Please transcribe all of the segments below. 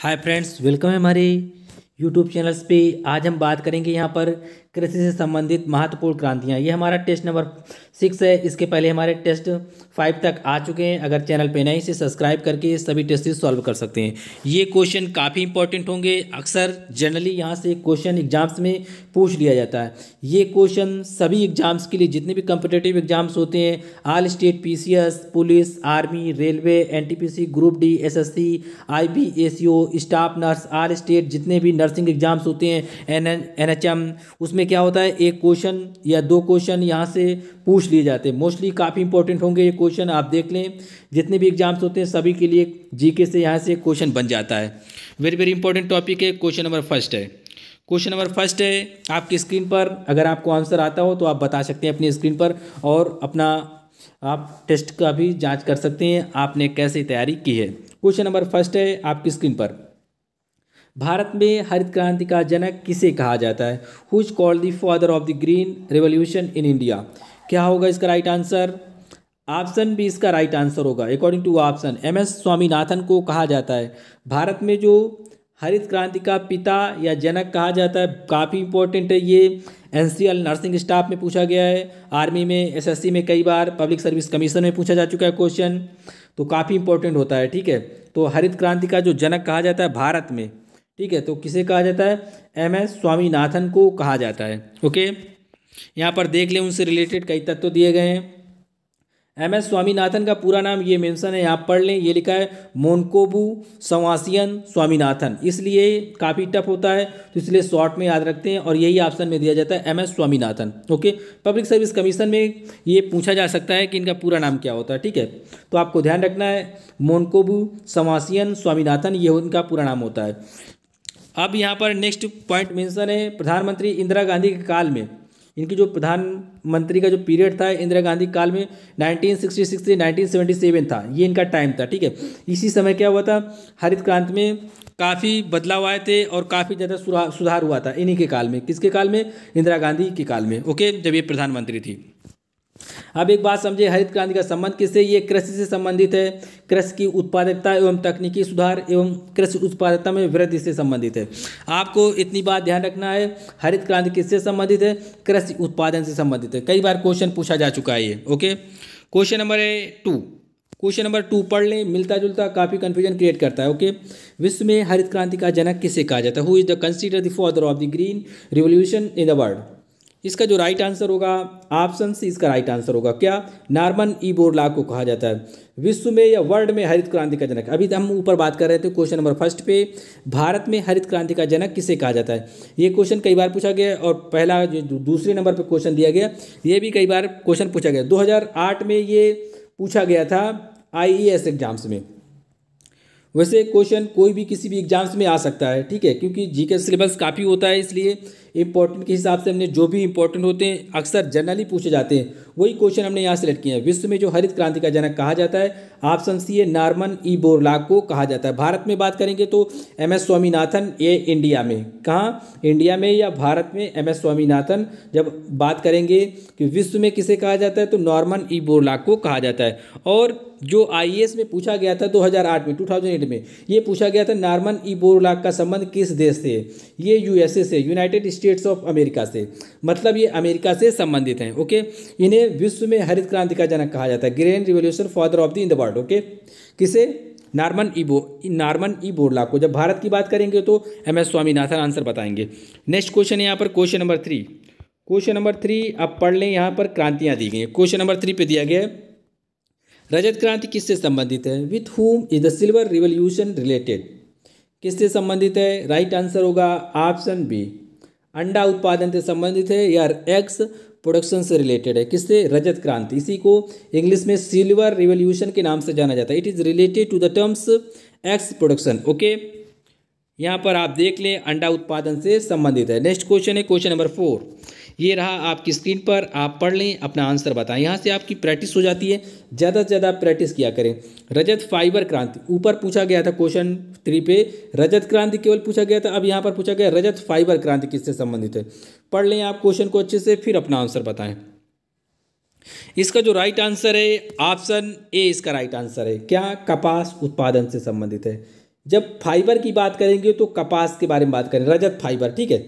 hi friends welcome है हमारी YouTube channels पे आज हम बात करेंगे यहाँ पर कृषि से संबंधित महत्वपूर्ण क्रांतियाँ ये हमारा टेस्ट नंबर सिक्स है इसके पहले हमारे टेस्ट फाइव तक आ चुके हैं अगर चैनल पे नए इसे सब्सक्राइब करके सभी टेस्ट सॉल्व कर सकते हैं ये क्वेश्चन काफ़ी इंपॉर्टेंट होंगे अक्सर जनरली यहाँ से क्वेश्चन एग्जाम्स में पूछ लिया जाता है ये क्वेश्चन सभी एग्जाम्स के लिए जितने भी कम्पिटेटिव एग्जाम्स होते हैं all state P police army railway एन group D S S staff nurse all state जितने भी नर्सिंग एग्ज़ाम्स होते हैं एन एन एच एम उसमें क्या होता है एक क्वेश्चन या दो क्वेश्चन यहाँ से पूछ लिए जाते हैं मोस्टली काफ़ी इंपॉर्टेंट होंगे ये क्वेश्चन आप देख लें जितने भी एग्ज़ाम्स होते हैं सभी के लिए जी से यहाँ से क्वेश्चन बन जाता है वेरी वेरी इंपॉर्टेंट टॉपिक है क्वेश्चन नंबर फर्स्ट है क्वेश्चन नंबर फर्स्ट है आपकी स्क्रीन पर अगर आपको आंसर आता हो तो आप बता सकते हैं अपनी स्क्रीन पर और अपना आप टेस्ट का भी जांच कर सकते हैं आपने कैसे तैयारी की है क्वेश्चन नंबर फर्स्ट है आपकी स्क्रीन पर भारत में हरित क्रांति का जनक किसे कहा जाता है who is called the father of the green revolution in India क्या होगा इसका राइट आंसर ऑप्शन भी इसका राइट आंसर होगा according to option M S Swaminathan को कहा जाता है भारत में जो हरित क्रांति का पिता या जनक कहा जाता है काफ़ी इंपॉर्टेंट है ये एन नर्सिंग स्टाफ में पूछा गया है आर्मी में एसएससी में कई बार पब्लिक सर्विस कमीशन में पूछा जा चुका है क्वेश्चन तो काफ़ी इंपॉर्टेंट होता है ठीक है तो हरित क्रांति का जो जनक कहा जाता है भारत में ठीक है तो किसे कहा जाता है एम एस स्वामीनाथन को कहा जाता है ओके यहाँ पर देख लें उनसे रिलेटेड कई तत्व दिए गए हैं एम एस स्वामीनाथन का पूरा नाम ये मेंशन है यहाँ पढ़ लें ये लिखा है मोनकोबू सवासियन स्वामीनाथन इसलिए काफ़ी टफ होता है तो इसलिए शॉर्ट में याद रखते हैं और यही ऑप्शन में दिया जाता है M S Swaminathan okay public service commission में ये पूछा जा सकता है कि इनका पूरा नाम क्या होता है ठीक है तो आपको ध्यान रखना है मोनकोबू सवासियन स्वामीनाथन ये इनका पूरा नाम होता है अब यहाँ पर नेक्स्ट पॉइंट मेंशन है प्रधानमंत्री इंदिरा गांधी के काल में इनकी जो प्रधानमंत्री का जो पीरियड था इंदिरा गांधी काल में 1966 से 1977 था ये इनका टाइम था ठीक है इसी समय क्या हुआ था हरित क्रांति में काफ़ी बदलाव आए थे और काफ़ी ज़्यादा सुधार हुआ था इन्हीं के काल में किसके काल में इंदिरा गांधी के काल में ओके जब ये प्रधानमंत्री थी अब एक बात समझे हरित क्रांति का संबंध किससे ये कृषि से संबंधित है कृषि की उत्पादकता एवं तकनीकी सुधार एवं कृषि उत्पादकता में वृद्धि से संबंधित है आपको इतनी बात ध्यान रखना है हरित क्रांति किससे संबंधित है कृषि उत्पादन से संबंधित है कई बार क्वेश्चन पूछा जा चुका है ये ओके क्वेश्चन नंबर है टू क्वेश्चन नंबर टू पढ़ लें मिलता जुलता काफ़ी कन्फ्यूजन क्रिएट करता है ओके विश्व में हरित क्रांति का जनक किसे कहा जाता है who is the consider the father of the green revolution in the world इसका जो राइट आंसर होगा ऑप्शन सी इसका राइट आंसर होगा क्या नार्मन ई बोरला को कहा जाता है विश्व में या वर्ल्ड में हरित क्रांति का जनक अभी हम ऊपर बात कर रहे थे क्वेश्चन नंबर फर्स्ट पे भारत में हरित क्रांति का जनक किसे कहा जाता है ये क्वेश्चन कई बार पूछा गया और पहला जो दूसरे नंबर पर क्वेश्चन दिया गया ये भी कई बार क्वेश्चन पूछा गया दो में ये पूछा गया था आई एग्जाम्स में वैसे क्वेश्चन कोई भी किसी भी एग्जाम्स में आ सकता है ठीक है क्योंकि जीके सिलेबस काफ़ी होता है इसलिए इंपॉर्टेंट के हिसाब से हमने जो भी इंपॉर्टेंट होते हैं अक्सर जनरली पूछे जाते हैं वही क्वेश्चन हमने यहाँ सेलेक्ट किया है विश्व में जो हरित क्रांति का जनक कहा जाता है ऑप्शन सी है नार्मन ई बोरलाक को कहा जाता है भारत में बात करेंगे तो एम एस स्वामीनाथन ये इंडिया में कहाँ इंडिया में या भारत में एम एस स्वामीनाथन जब बात करेंगे कि विश्व में किसे कहा जाता है तो नॉर्मन ई बोरलाक को कहा जाता है और जो आई में पूछा गया था 2008 में 2008 में ये पूछा गया था नार्मन ई बोरलाक का संबंध किस देश से ये यूएसए से यूनाइटेड स्टेट्स ऑफ अमेरिका से मतलब ये अमेरिका से संबंधित हैं ओके इन्हें विश्व में हरित क्रांति का जनक कहा जाता है grand revolution father of the in the world okay किसे नार्मन ईबो नार्मन ई बोरला को जब भारत की बात करेंगे तो एम एस स्वामीनाथन आंसर बताएंगे नेक्स्ट क्वेश्चन है यहाँ पर question number three question number three अब पढ़ लें यहाँ पर क्रांतियाँ दी गई क्वेश्चन नंबर थ्री पे दिया गया है रजत क्रांति किससे संबंधित है with whom is the silver revolution related किससे संबंधित है राइट right आंसर होगा ऑप्शन बी अंडा उत्पादन से संबंधित है या एग्स प्रोडक्शन से रिलेटेड है किससे रजत क्रांति इसी को इंग्लिश में सिल्वर रिवोल्यूशन के नाम से जाना जाता है it is related to the terms eggs production okay यहाँ पर आप देख लें अंडा उत्पादन से संबंधित है नेक्स्ट क्वेश्चन है क्वेश्चन नंबर फोर ये रहा आपकी स्क्रीन पर आप पढ़ लें अपना आंसर बताएं यहाँ से आपकी प्रैक्टिस हो जाती है ज़्यादा से ज़्यादा प्रैक्टिस किया करें रजत फाइबर क्रांति ऊपर पूछा गया था क्वेश्चन थ्री पे रजत क्रांति केवल पूछा गया था अब यहाँ पर पूछा गया रजत फाइबर क्रांति किससे संबंधित है पढ़ लें आप क्वेश्चन को अच्छे से फिर अपना आंसर बताएं इसका जो राइट आंसर है ऑप्शन ए इसका राइट आंसर है क्या कपास उत्पादन से संबंधित है जब फाइबर की बात करेंगे तो कपास के बारे में बात करें रजत फाइबर ठीक है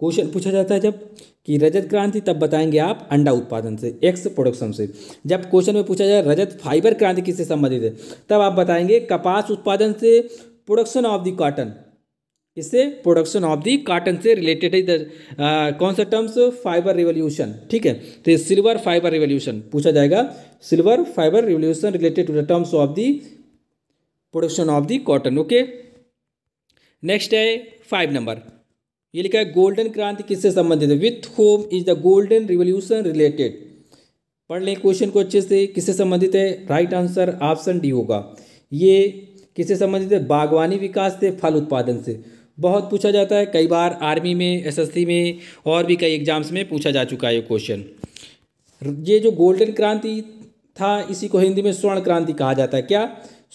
क्वेश्चन पूछा जाता है जब कि रजत क्रांति तब बताएंगे आप अंडा उत्पादन से एक्स प्रोडक्शन से जब क्वेश्चन में पूछा जाए रजत फाइबर क्रांति किससे संबंधित है तब आप बताएंगे कपास उत्पादन से प्रोडक्शन ऑफ द कॉटन इससे प्रोडक्शन ऑफ दी कॉटन से रिलेटेड है इधर कौन सा टर्म्स फाइबर रिवोल्यूशन ठीक है तो सिल्वर फाइबर रिवोल्यूशन पूछा जाएगा silver fibre revolution related to the terms of the production of the cotton okay next है फाइव नंबर ये लिखा है गोल्डन क्रांति किससे संबंधित है with whom is the golden revolution related पढ़ लें क्वेश्चन को अच्छे से किससे संबंधित है राइट आंसर ऑप्शन डी होगा ये किससे संबंधित है बागवानी विकास से फल उत्पादन से बहुत पूछा जाता है कई बार आर्मी में एसएससी में और भी कई एग्जाम्स में पूछा जा चुका है ये क्वेश्चन ये जो गोल्डन क्रांति था इसी को हिंदी में स्वर्ण क्रांति कहा जाता है क्या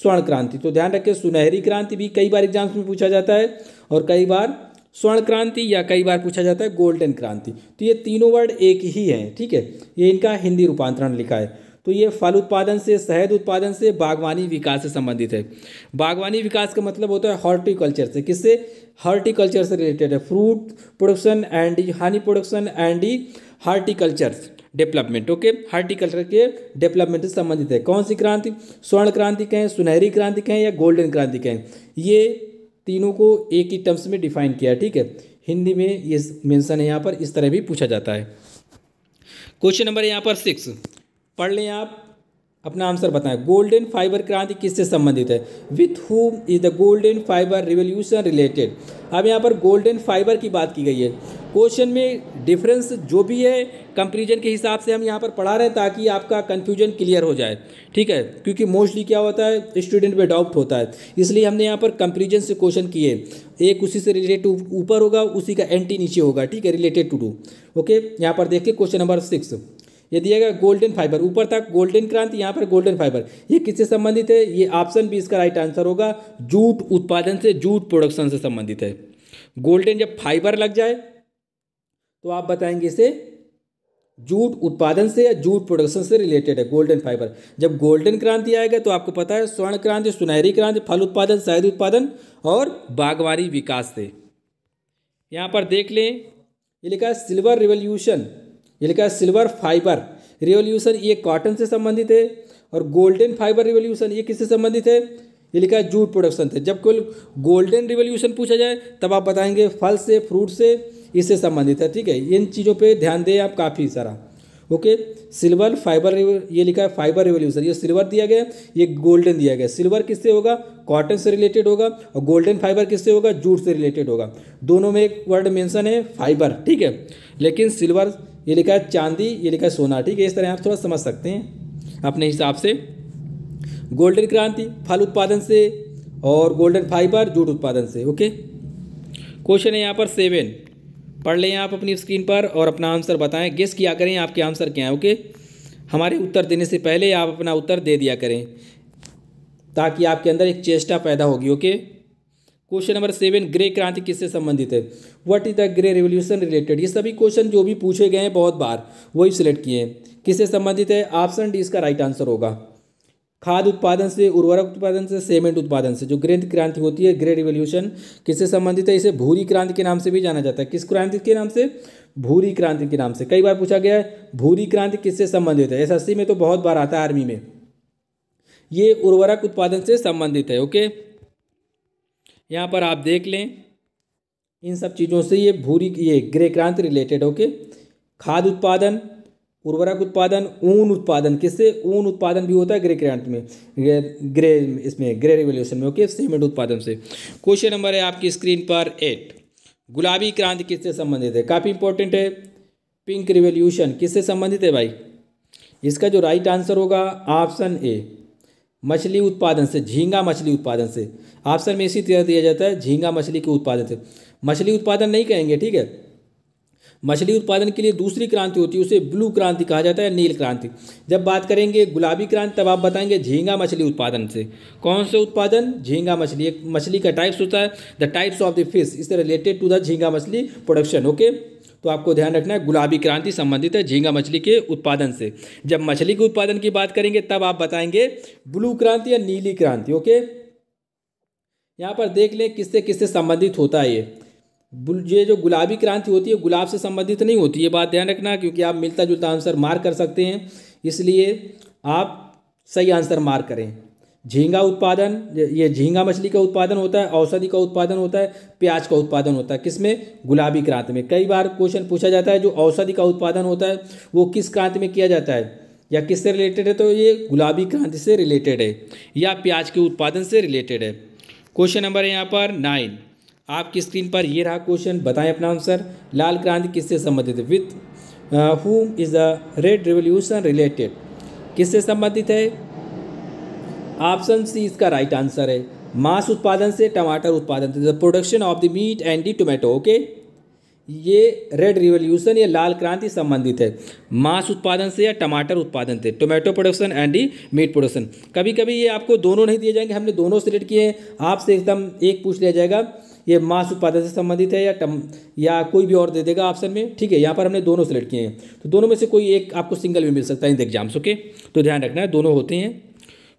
स्वर्ण क्रांति तो ध्यान रखें सुनहरी क्रांति भी कई बार एग्जाम्स में पूछा जाता है और कई बार स्वर्ण क्रांति या कई बार पूछा जाता है गोल्डन क्रांति तो ये तीनों वर्ड एक ही हैं ठीक है ये इनका हिंदी रूपांतरण लिखा है तो ये फल उत्पादन से शहद उत्पादन से बागवानी विकास से संबंधित है बागवानी विकास का मतलब होता है हॉर्टिकल्चर से किससे हॉर्टिकल्चर से रिलेटेड है fruit production and honey production and horticulture development okay horticulture के डेवलपमेंट से संबंधित है कौन सी क्रांति स्वर्ण क्रांति कहें सुनहरी क्रांति कहें या गोल्डन क्रांति कहें ये तीनों को एक ही टर्म्स में डिफाइन किया ठीक है हिंदी में ये मेंशन है यहाँ पर इस तरह भी पूछा जाता है क्वेश्चन नंबर यहाँ पर सिक्स पढ़ लें आप अपना आंसर बताएं गोल्डन फाइबर क्रांति किससे संबंधित है with whom is the golden fibre revolution related अब यहाँ पर गोल्डन फाइबर की बात की गई है क्वेश्चन में डिफरेंस जो भी है कंपेरिजन के हिसाब से हम यहाँ पर पढ़ा रहे हैं ताकि आपका कन्फ्यूजन क्लियर हो जाए ठीक है क्योंकि मोस्टली क्या होता है स्टूडेंट में डाउट होता है इसलिए हमने यहाँ पर कंपेरिजन से क्वेश्चन किए एक उसी से रिलेटेड ऊपर होगा उसी का एंटी नीचे होगा ठीक है रिलेटेड टू टू ओके यहाँ पर देखिए क्वेश्चन नंबर सिक्स ये दिया गया गोल्डन फाइबर ऊपर था गोल्डन क्रांति यहाँ पर गोल्डन फाइबर ये किससे संबंधित है ये ऑप्शन भी इसका राइट आंसर होगा जूट उत्पादन से जूट प्रोडक्शन से संबंधित है गोल्डन जब फाइबर लग जाए तो आप बताएंगे इसे जूट उत्पादन से या जूट प्रोडक्शन से रिलेटेड है गोल्डन फाइबर जब गोल्डन क्रांति आएगा तो आपको पता है स्वर्ण क्रांति सुनहरी क्रांति फल उत्पादन शहद उत्पादन और बागवानी विकास से यहाँ पर देख लें ये लिखा है सिल्वर रिवोल्यूशन ये लिखा है सिल्वर फाइबर रिवोल्यूशन ये कॉटन से संबंधित है और गोल्डन फाइबर रिवोल्यूशन ये किससे संबंधित है ये लिखा है जूट प्रोडक्शन से जब कोई गोल्डन रिवोल्यूशन पूछा जाए तब आप बताएंगे फल से फ्रूट से इससे संबंधित है ठीक है इन चीज़ों पर ध्यान दें आप काफ़ी सारा ओके सिल्वर फाइबर ये लिखा है फाइबर रिवोल्यूशन ये सिल्वर दिया गया ये गोल्डन दिया गया सिल्वर किससे होगा कॉटन से रिलेटेड होगा और गोल्डन फाइबर किससे होगा जूट से रिलेटेड होगा दोनों में एक वर्ड मेंशन है फाइबर ठीक है लेकिन सिल्वर ये लिखा है चांदी ये लिखा है सोना ठीक है इस तरह आप थोड़ा समझ सकते हैं अपने हिसाब से गोल्डन क्रांति फल उत्पादन से और गोल्डन फाइबर जूट उत्पादन से ओके क्वेश्चन है यहाँ पर सेवन पढ़ लें आप अपनी स्क्रीन पर और अपना आंसर बताएं गेस किया करें आपके आंसर क्या है ओके हमारे उत्तर देने से पहले आप अपना उत्तर दे दिया करें ताकि आपके अंदर एक चेष्टा पैदा होगी okay question number seven grey क्रांति किससे संबंधित है what is the grey revolution related ये सभी क्वेश्चन जो भी पूछे गए हैं बहुत बार वही सिलेक्ट किए हैं किससे संबंधित है ऑप्शन डी इसका राइट आंसर होगा खाद उत्पादन से उर्वरक उत्पादन से सीमेंट उत्पादन से जो ग्रे क्रांति होती है ग्रे रिवोल्यूशन किससे संबंधित है इसे भूरी क्रांति के नाम से भी जाना जाता है किस क्रांति के नाम से भूरी क्रांति के नाम से कई बार पूछा गया है भूरी क्रांति किससे संबंधित है एसएससी में तो बहुत बार आता है आर्मी में ये उर्वरक उत्पादन से संबंधित है ओके यहाँ पर आप देख लें इन सब चीज़ों से ये भूरी ये ग्रे क्रांति रिलेटेड ओके खाद उत्पादन उर्वरक उत्पादन ऊन उत्पादन किससे ऊन उत्पादन भी होता है ग्रे क्रांति में ग्रे, इसमें ग्रे रिवोल्यूशन में ओके सीमेंट उत्पादन से क्वेश्चन नंबर है आपकी स्क्रीन पर एट गुलाबी क्रांति किससे संबंधित है काफ़ी इंपॉर्टेंट है पिंक रिवोल्यूशन किससे संबंधित है भाई इसका जो राइट आंसर होगा ऑप्शन ए मछली उत्पादन से झींगा मछली उत्पादन से ऑप्शन में इसी तरह दिया जाता है झींगा मछली के उत्पादन से मछली उत्पादन नहीं कहेंगे ठीक है मछली उत्पादन के लिए दूसरी क्रांति होती है उसे ब्लू क्रांति कहा जाता है नील क्रांति जब बात करेंगे गुलाबी क्रांति तब आप बताएंगे झींगा मछली उत्पादन से कौन से उत्पादन झींगा मछली एक मछली का टाइप्स होता है the types of the fish is related to the झींगा मछली प्रोडक्शन ओके तो आपको ध्यान रखना है गुलाबी क्रांति संबंधित है झींगा मछली के उत्पादन से जब मछली के उत्पादन की बात करेंगे तब आप बताएंगे ब्लू क्रांति या नीली क्रांति ओके यहाँ पर देख लें किससे किससे संबंधित होता है ये ये जो गुलाबी क्रांति होती है गुलाब से संबंधित नहीं होती ये बात ध्यान रखना क्योंकि आप मिलता जुलता आंसर मार कर सकते हैं इसलिए आप सही आंसर मार करें झींगा उत्पादन ये झींगा मछली का उत्पादन होता है औषधि का उत्पादन होता है प्याज का उत्पादन होता है किसमें गुलाबी क्रांति में कई बार क्वेश्चन पूछा जाता है जो औषधि का उत्पादन होता है वो किस क्रांति में किया जाता है या किससे रिलेटेड है तो ये गुलाबी क्रांति से रिलेटेड है या प्याज के उत्पादन से रिलेटेड है क्वेश्चन नंबर है यहाँ पर नाइन आपकी स्क्रीन पर ये रहा क्वेश्चन बताएं अपना आंसर लाल क्रांति किससे संबंधित है with whom is the red revolution related किससे संबंधित है ऑप्शन सी इसका राइट आंसर है मांस उत्पादन से टमाटर उत्पादन से the production of the meat and the tomato okay ये रेड रिवोल्यूशन या लाल क्रांति संबंधित है मांस उत्पादन से या टमाटर उत्पादन से टोमेटो प्रोडक्शन एंड ई मीट प्रोडक्शन कभी कभी ये आपको दोनों नहीं दिए जाएंगे हमने दोनों सेलेक्ट किए हैं आपसे एकदम एक पूछ लिया जाएगा ये मांस उत्पादन से संबंधित है या टम या कोई भी और दे देगा ऑप्शन में ठीक है यहाँ पर हमने दोनों सेलेक्ट किए हैं तो दोनों में से कोई एक आपको सिंगल भी मिल सकता है इन एग्जाम्स ओके तो ध्यान रखना है दोनों होते हैं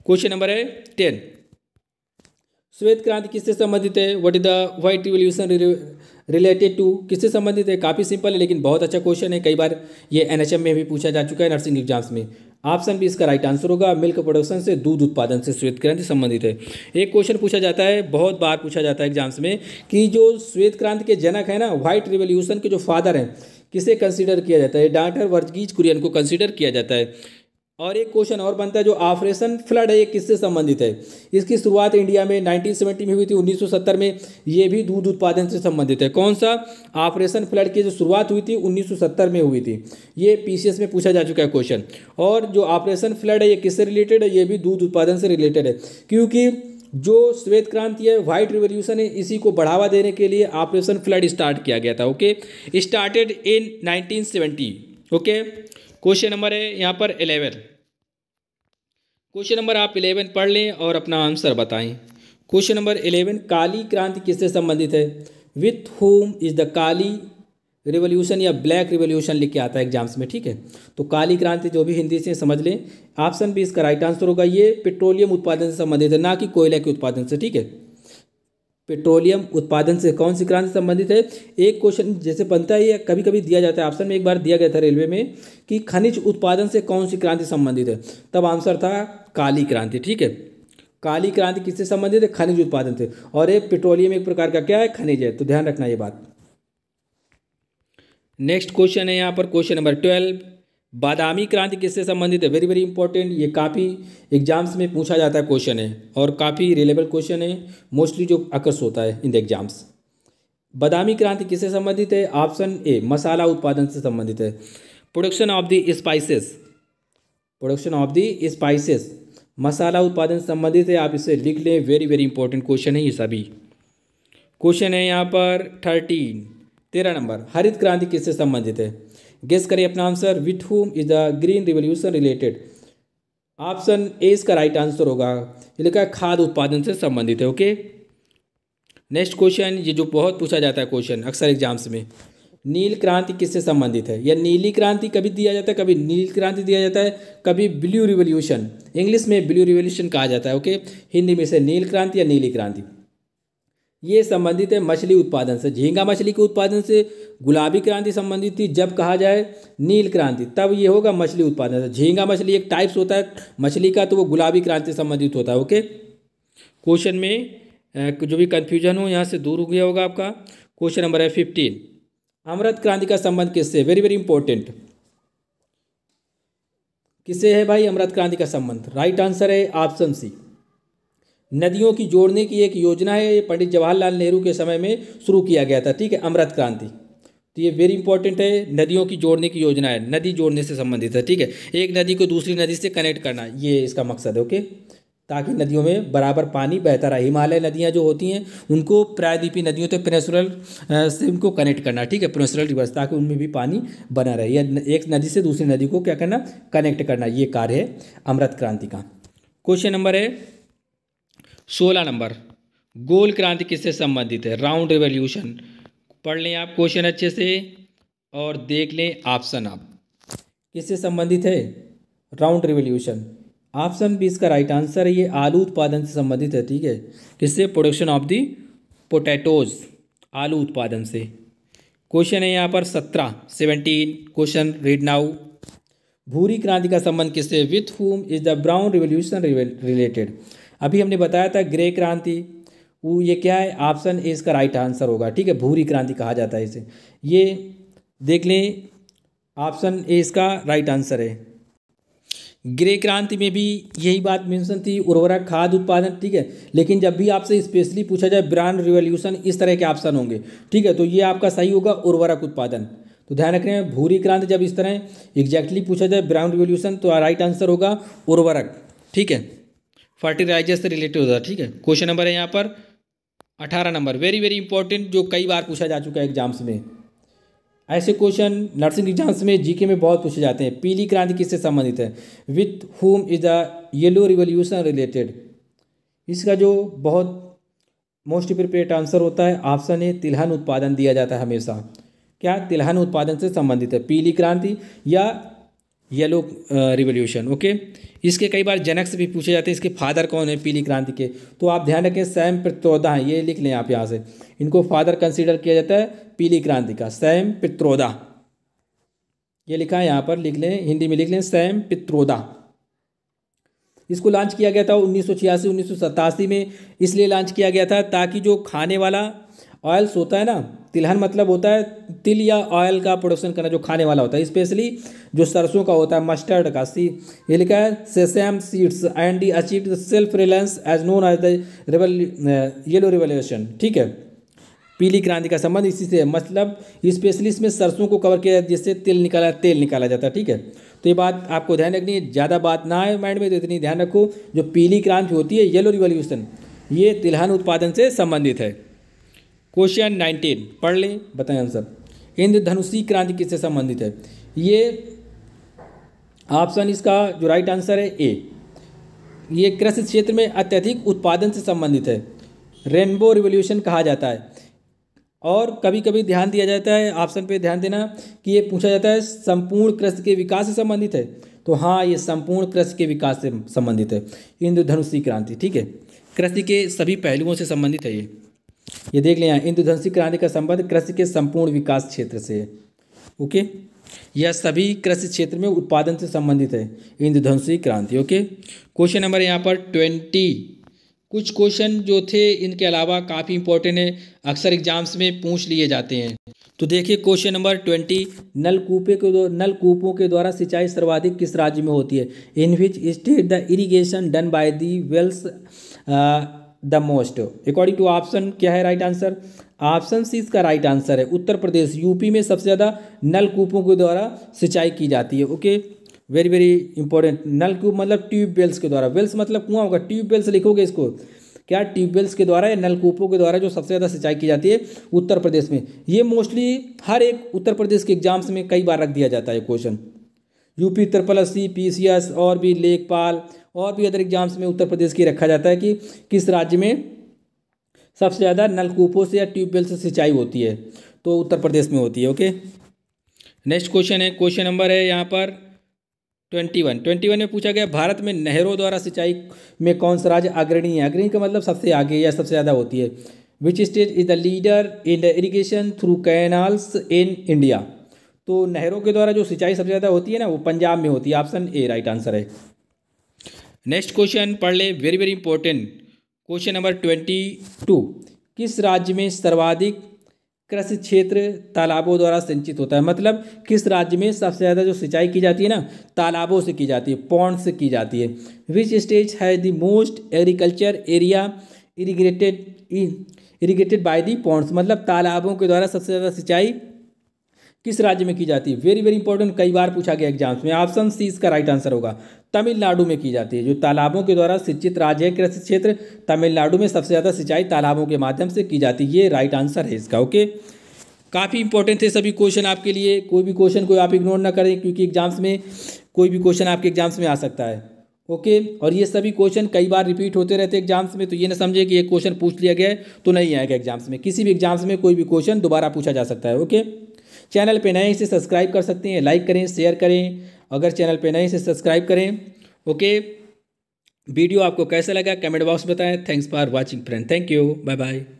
क्वेश्चन नंबर है टेन श्वेत क्रांति किससे संबंधित है what is the white revolution related to किससे संबंधित है काफ़ी सिंपल है लेकिन बहुत अच्छा क्वेश्चन है कई बार ये एनएचएम में भी पूछा जा चुका है नर्सिंग एग्जाम्स में ऑप्शन भी इसका राइट आंसर होगा मिल्क प्रोडक्शन से दूध उत्पादन से श्वेत क्रांति संबंधित है एक क्वेश्चन पूछा जाता है बहुत बार पूछा जाता है एग्जाम्स में कि जो श्वेत क्रांति के जनक है ना व्हाइट रिवोल्यूशन के जो फादर हैं किसे कंसिडर किया जाता है डॉक्टर वर्गीज कुरियन को कंसिडर किया जाता है और एक क्वेश्चन और बनता है जो ऑपरेशन फ्लड है ये किससे संबंधित है इसकी शुरुआत इंडिया में 1970 में हुई थी 1970 में ये भी दूध उत्पादन से संबंधित है कौन सा ऑपरेशन फ्लड की जो शुरुआत हुई थी 1970 में हुई थी ये पीसीएस में पूछा जा चुका है क्वेश्चन और जो ऑपरेशन फ्लड है ये किससे रिलेटेड है ये भी दूध उत्पादन से रिलेटेड है क्योंकि जो श्वेत क्रांति है व्हाइट रिवोल्यूशन है इसी को बढ़ावा देने के लिए ऑपरेशन फ्लड स्टार्ट किया गया था okay started in nineteen okay question number है यहाँ पर इलेवन क्वेश्चन नंबर आप इलेवन पढ़ लें और अपना आंसर बताएं क्वेश्चन नंबर इलेवन काली क्रांति किससे संबंधित है विथ होम इज द काली रिवोल्यूशन या ब्लैक रिवोल्यूशन लिख के आता है एग्जाम्स में ठीक है तो काली क्रांति जो भी हिंदी से समझ लें ऑप्शन भी इसका राइट आंसर होगा ये पेट्रोलियम उत्पादन से संबंधित है ना कि कोयला के उत्पादन से ठीक है पेट्रोलियम उत्पादन से कौन सी क्रांति संबंधित है एक क्वेश्चन जैसे बनता है या कभी कभी दिया जाता है ऑप्शन में एक बार दिया गया था रेलवे में कि खनिज उत्पादन से कौन सी क्रांति संबंधित है तब आंसर था काली क्रांति ठीक है काली क्रांति किससे संबंधित है खनिज उत्पादन से और ये पेट्रोलियम एक प्रकार का क्या है खनिज है तो ध्यान रखना ये बात नेक्स्ट क्वेश्चन है यहाँ पर क्वेश्चन नंबर ट्वेल्व बादामी क्रांति किससे संबंधित है वेरी वेरी इंपॉर्टेंट ये काफ़ी एग्जाम्स में पूछा जाता है क्वेश्चन है और काफ़ी रिलेबल क्वेश्चन है मोस्टली जो आकर्ष होता है इन द एग्जाम्स बादामी क्रांति किससे संबंधित है ऑप्शन ए मसाला उत्पादन से संबंधित है production of the spices production of the spices मसाला उत्पादन संबंधित है आप इसे लिख लें वेरी वेरी इंपॉर्टेंट क्वेश्चन है ये सभी क्वेश्चन है यहाँ पर थर्टीन तेरह नंबर हरित क्रांति किससे संबंधित है गेस करिए अपना answer with whom is the green revolution related option A इसका राइट आंसर होगा ये लिखा है खाद उत्पादन से संबंधित है ओके नेक्स्ट क्वेश्चन ये जो बहुत पूछा जाता है क्वेश्चन अक्सर एग्जाम्स में नील क्रांति किससे संबंधित है या नीली क्रांति कभी दिया जाता है कभी नील क्रांति दिया जाता है कभी ब्लू रिवोल्यूशन इंग्लिश में ब्लू रिवोल्यूशन कहा जाता है ओके हिंदी में से नील क्रांति या नीली क्रांति ये संबंधित है मछली उत्पादन से झींगा मछली के उत्पादन से गुलाबी क्रांति संबंधित थी जब कहा जाए नील क्रांति तब ये होगा मछली उत्पादन से झींगा मछली एक टाइप्स होता है मछली का तो वो गुलाबी क्रांति संबंधित होता है ओके क्वेश्चन में जो भी कन्फ्यूजन हो यहाँ से दूर हो गया होगा आपका क्वेश्चन नंबर है फिफ्टीन अमृत क्रांति का संबंध किससे वेरी वेरी इंपॉर्टेंट किससे है भाई अमृत क्रांति का संबंध राइट आंसर है ऑप्शन सी नदियों की जोड़ने की एक योजना है ये पंडित जवाहरलाल नेहरू के समय में शुरू किया गया था ठीक है अमृत क्रांति तो ये वेरी इंपॉर्टेंट है नदियों की जोड़ने की योजना है नदी जोड़ने से संबंधित है ठीक है एक नदी को दूसरी नदी से कनेक्ट करना ये इसका मकसद है ओके ताकि नदियों में बराबर पानी बहता रहे हिमालय नदियाँ जो होती हैं उनको प्रायद्वीपी नदियों तक पेनेसुरल से उनको कनेक्ट करना ठीक है पेनेसुरल रिवर्स ताकि उनमें भी पानी बना रहे या एक नदी से दूसरी नदी को क्या करना कनेक्ट करना ये कार्य है अमृत क्रांति का क्वेश्चन नंबर है सोलह नंबर गोल क्रांति किससे संबंधित है राउंड रिवोल्यूशन पढ़ लें आप क्वेश्चन अच्छे से और देख लें ऑप्शन आप किससे संबंधित है राउंड रिवोल्यूशन ऑप्शन बी इसका राइट आंसर है ये आलू उत्पादन से संबंधित है ठीक है किससे प्रोडक्शन ऑफ दी पोटैटोज आलू उत्पादन से क्वेश्चन है यहाँ पर सत्रह सेवनटीन क्वेश्चन रीड नाउ भूरी क्रांति का संबंध किससे with whom is the brown revolution related अभी हमने बताया था ग्रे क्रांति वो ये क्या है ऑप्शन ए इसका राइट आंसर होगा ठीक है भूरी क्रांति कहा जाता है इसे ये देख लें ऑप्शन ए इसका राइट आंसर है ग्रे क्रांति में भी यही बात मेंशन थी उर्वरक खाद उत्पादन ठीक है लेकिन जब भी आपसे स्पेशली पूछा जाए ब्रांड रिवोल्यूशन इस तरह के ऑप्शन होंगे ठीक है तो ये आपका सही होगा उर्वरक उत्पादन तो ध्यान रखें भूरी क्रांति जब इस तरह एग्जैक्टली पूछा जाए ब्रांड रिवोल्यूशन तो राइट आंसर होगा उर्वरक ठीक है फर्टिलाइजर से रिलेटेड होता है ठीक है क्वेश्चन नंबर है यहाँ पर अठारह नंबर वेरी वेरी इंपॉर्टेंट जो कई बार पूछा जा चुका है एग्जाम्स में ऐसे क्वेश्चन नर्सिंग एग्जाम्स में जीके में बहुत पूछे जाते हैं पीली क्रांति किससे संबंधित है with whom is the yellow revolution related इसका जो बहुत मोस्ट प्रिपेयर्ड आंसर होता है ऑप्शन ए तिलहन उत्पादन दिया जाता है हमेशा क्या तिलहन उत्पादन से संबंधित है पीली क्रांति या येलो रिवोल्यूशन ओके इसके कई बार जनक से भी पूछे जाते हैं इसके फादर कौन है पीली क्रांति के तो आप ध्यान रखें सैम पित्रोदा हैं ये लिख लें आप यहाँ से इनको फादर कंसीडर किया जाता है पीली क्रांति का सैम पित्रोदा ये लिखा है यहाँ पर लिख लें हिंदी में लिख लें सैम पित्रोदा इसको लॉन्च किया गया था उन्नीस सौ छियासी उन्नीस सौ सतासी में इसलिए लॉन्च किया गया था ताकि जो खाने वाला ऑयल्स होता है ना तिलहन मतलब होता है तिल या ऑयल का प्रोडक्शन करना जो खाने वाला होता है स्पेशली जो सरसों का होता है मस्टर्ड का सी ये लिखा है sesame seeds and D achieve self reliance as known as the revel yellow revolution ठीक है पीली क्रांति का संबंध इसी से मतलब स्पेशली इसमें सरसों को कवर किया जाता है जिससे तिल निकाला तेल निकाला जाता है ठीक है तो ये बात आपको ध्यान रखनी है ज़्यादा बात ना आए माइंड में तो इतनी ध्यान रखो जो पीली क्रांति होती है येलो रिवोल्यूशन ये तिलहन उत्पादन से संबंधित है क्वेश्चन नाइनटीन पढ़ लें बताएं आंसर इंद्रधनुषी क्रांति किससे संबंधित है ये ऑप्शन इसका जो राइट आंसर है ए ये कृषि क्षेत्र में अत्यधिक उत्पादन से संबंधित है रेनबो रिवोल्यूशन कहा जाता है और कभी कभी ध्यान दिया जाता है ऑप्शन पे ध्यान देना कि ये पूछा जाता है संपूर्ण कृषि के विकास से संबंधित है तो हाँ ये संपूर्ण कृषि के विकास से संबंधित है इंद्रधनुषी क्रांति ठीक है कृषि के सभी पहलुओं से संबंधित है ये ये देख लें यहाँ इंद्रधनुषी क्रांति का संबंध कृषि के संपूर्ण विकास क्षेत्र से है ओके यह सभी कृषि क्षेत्र में उत्पादन से संबंधित है इंद्रधनुषी क्रांति ओके क्वेश्चन नंबर यहाँ पर ट्वेंटी कुछ क्वेश्चन जो थे इनके अलावा काफ़ी इंपॉर्टेंट है अक्सर एग्जाम्स में पूछ लिए जाते हैं तो देखिए क्वेश्चन नंबर ट्वेंटी नलकूपे के नलकूपों के द्वारा सिंचाई सर्वाधिक किस राज्य में होती है in which state the irrigation done by the wells the most according to option क्या है राइट आंसर ऑप्शन सी इसका राइट आंसर है उत्तर प्रदेश यूपी में सबसे ज़्यादा नलकूपों के द्वारा सिंचाई की जाती है ओके वेरी वेरी इंपॉर्टेंट नलकूप मतलब ट्यूबवेल्स के द्वारा वेल्स मतलब कुआ होगा ट्यूबवेल्स लिखोगे इसको क्या ट्यूबवेल्स के द्वारा या नलकूपों के द्वारा जो सबसे ज़्यादा सिंचाई की जाती है उत्तर प्रदेश में ये मोस्टली हर एक उत्तर प्रदेश के एग्जाम्स में कई बार रख दिया जाता है क्वेश्चन यूपी उत्तर प्लस सी पी और भी लेखपाल और भी अदर एग्जाम्स में उत्तर प्रदेश की रखा जाता है कि किस राज्य में सबसे ज़्यादा नलकूपों से या ट्यूबवेल से सिंचाई होती है तो उत्तर प्रदेश में होती है ओके नेक्स्ट क्वेश्चन है क्वेश्चन नंबर है यहाँ पर ट्वेंटी वन ट्वेंटी वन में पूछा गया भारत में नहरों द्वारा सिंचाई में कौन सा राज्य अग्रणी है अग्रणी का मतलब सबसे आगे या सबसे ज़्यादा होती है which state is the leader in the irrigation through canals in India तो नहरों के द्वारा जो सिंचाई सबसे ज़्यादा होती है ना वो पंजाब में होती है ऑप्शन ए राइट आंसर है नेक्स्ट क्वेश्चन पढ़ ले very very important question number twenty two किस राज्य में सर्वाधिक कृषि क्षेत्र तालाबों द्वारा सिंचित होता है मतलब किस राज्य में सबसे ज़्यादा जो सिंचाई की जाती है ना तालाबों से की जाती है पौंड से की जाती है which state has the most agriculture area irrigated irrigated by the ponds मतलब तालाबों के द्वारा सबसे ज़्यादा सिंचाई किस राज्य में की जाती है वेरी वेरी इंपॉर्टेंट कई बार पूछा गया एग्जाम्स में ऑप्शन सी इसका राइट आंसर होगा तमिलनाडु में की जाती है जो तालाबों के द्वारा सिंचित राज्य है कृषि क्षेत्र तमिलनाडु में सबसे ज़्यादा सिंचाई तालाबों के माध्यम से की जाती है ये राइट आंसर है इसका ओके काफ़ी इंपॉर्टेंट थे सभी क्वेश्चन आपके लिए कोई भी क्वेश्चन को आप इग्नोर ना करें क्योंकि एग्जाम्स में कोई भी क्वेश्चन आपके एग्जाम्स में आ सकता है ओके और ये सभी क्वेश्चन कई बार रिपीट होते रहते हैं एग्जाम्स में तो ये ना समझे कि ये क्वेश्चन पूछ लिया गया है तो नहीं आएगा एग्जाम्स में किसी भी एग्जाम्स में कोई भी क्वेश्चन दोबारा पूछा जा सकता है ओके चैनल पे नए इसे सब्सक्राइब कर सकते हैं लाइक करें शेयर करें अगर चैनल पे नए इसे सब्सक्राइब करें ओके वीडियो आपको कैसा लगा कमेंट बॉक्स बताएं thanks for watching friend thank you bye bye